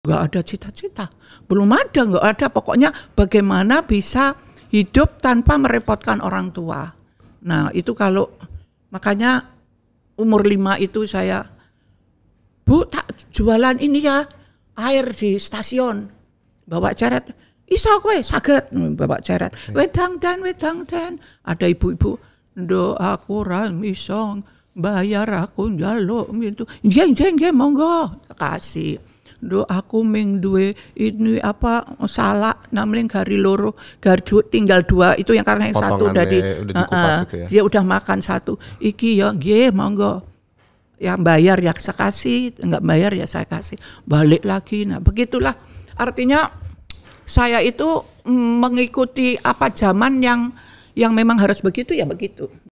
nggak ada cita-cita, belum ada, nggak ada. Pokoknya bagaimana bisa hidup tanpa merepotkan orang tua. Nah itu kalau makanya umur lima itu saya, bu tak jualan ini ya air di stasiun bawa ceret, iso kowe saged bawa ceret, iya. wedang dan wedang dan ada ibu-ibu, ndo aku misong bayar aku njaluk itu jeng jeng jeng monggo kasih do aku ming duwe ini apa salah namling gari loro gari dua, tinggal dua itu yang karena yang satu ya, udah di uh, gitu ya. dia udah makan satu iki ya gie monggo yang bayar ya saya kasih nggak bayar ya saya kasih balik lagi nah begitulah artinya saya itu mm, mengikuti apa zaman yang yang memang harus begitu ya begitu